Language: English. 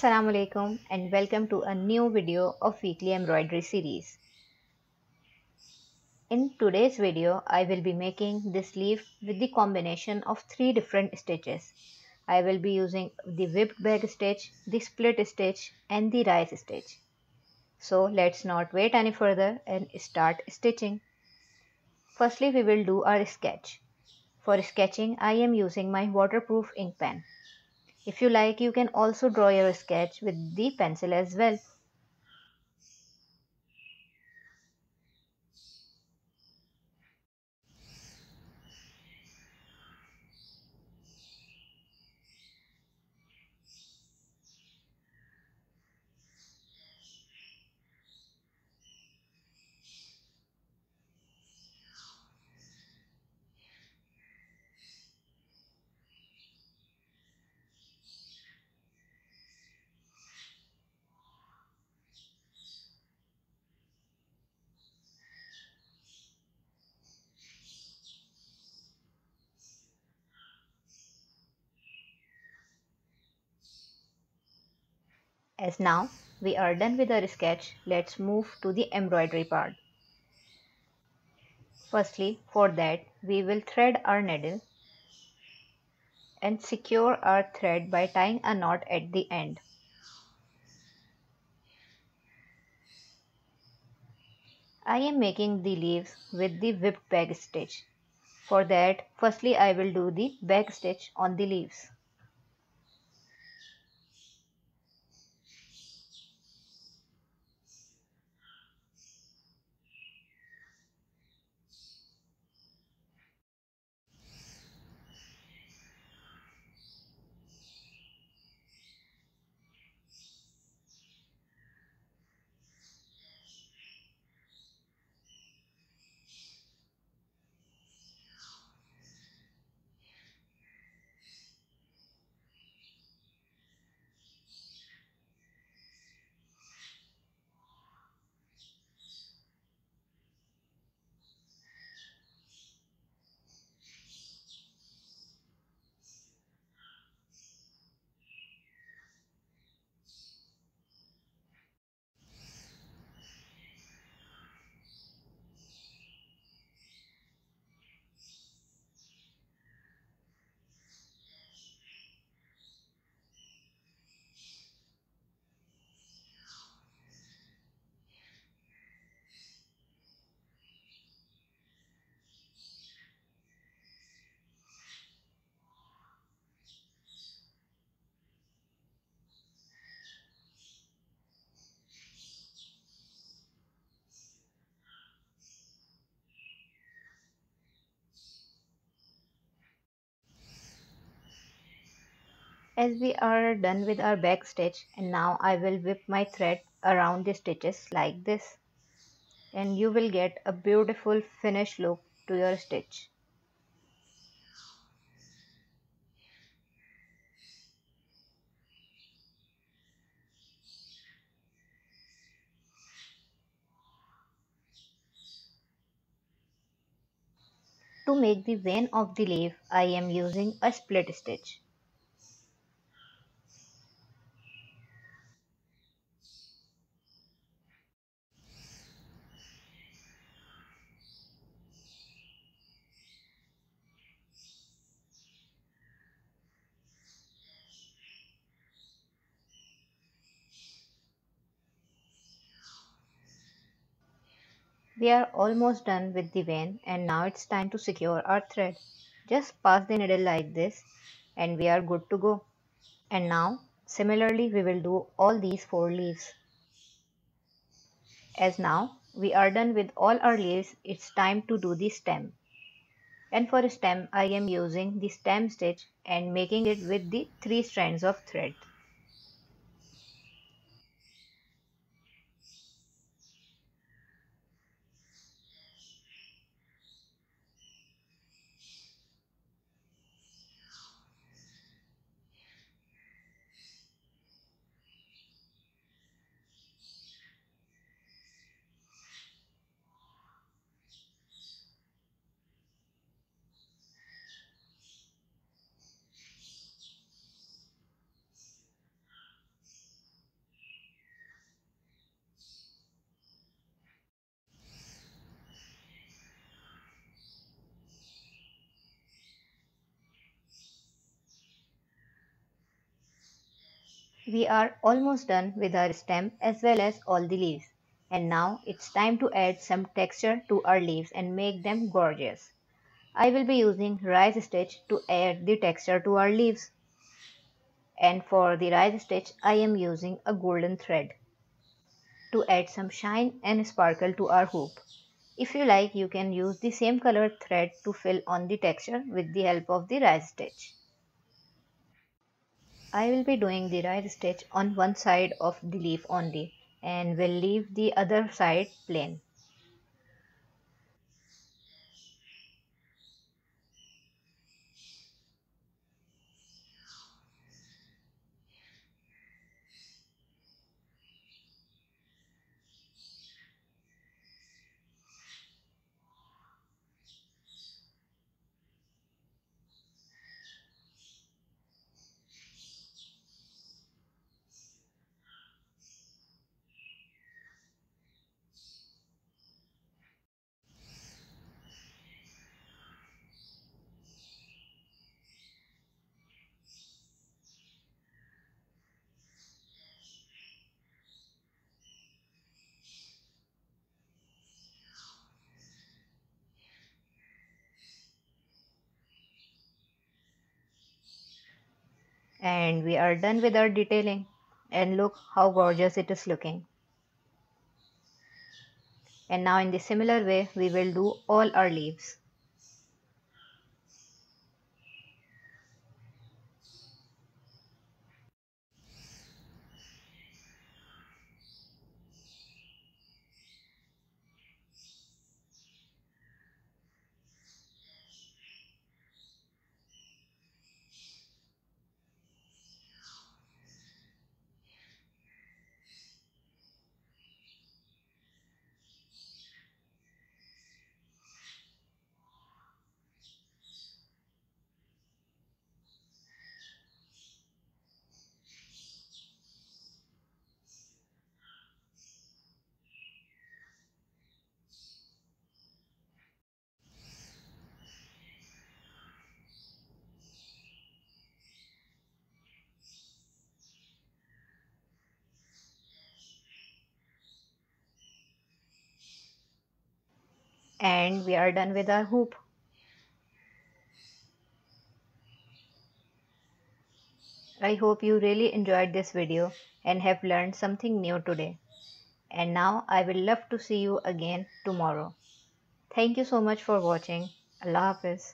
Assalamualaikum and welcome to a new video of weekly embroidery series. In today's video I will be making this leaf with the combination of three different stitches. I will be using the whipped back stitch, the split stitch and the rise stitch. So let's not wait any further and start stitching. Firstly we will do our sketch. For sketching I am using my waterproof ink pen. If you like, you can also draw your sketch with the pencil as well. As now we are done with our sketch, let's move to the embroidery part. Firstly, for that we will thread our needle and secure our thread by tying a knot at the end. I am making the leaves with the whipped back stitch. For that, firstly I will do the back stitch on the leaves. as we are done with our back stitch and now I will whip my thread around the stitches like this and you will get a beautiful finish look to your stitch. To make the vein of the leaf, I am using a split stitch. We are almost done with the vein and now it's time to secure our thread. Just pass the needle like this and we are good to go. And now similarly we will do all these four leaves. As now we are done with all our leaves, it's time to do the stem. And for stem I am using the stem stitch and making it with the three strands of thread. We are almost done with our stem as well as all the leaves. And now it's time to add some texture to our leaves and make them gorgeous. I will be using rise stitch to add the texture to our leaves. And for the rise stitch, I am using a golden thread to add some shine and sparkle to our hoop. If you like, you can use the same color thread to fill on the texture with the help of the rise stitch. I will be doing the right stitch on one side of the leaf only and will leave the other side plain. and we are done with our detailing and look how gorgeous it is looking and now in the similar way we will do all our leaves and we are done with our hoop I hope you really enjoyed this video and have learned something new today. And now I will love to see you again tomorrow. Thank you so much for watching. Allah Hafiz.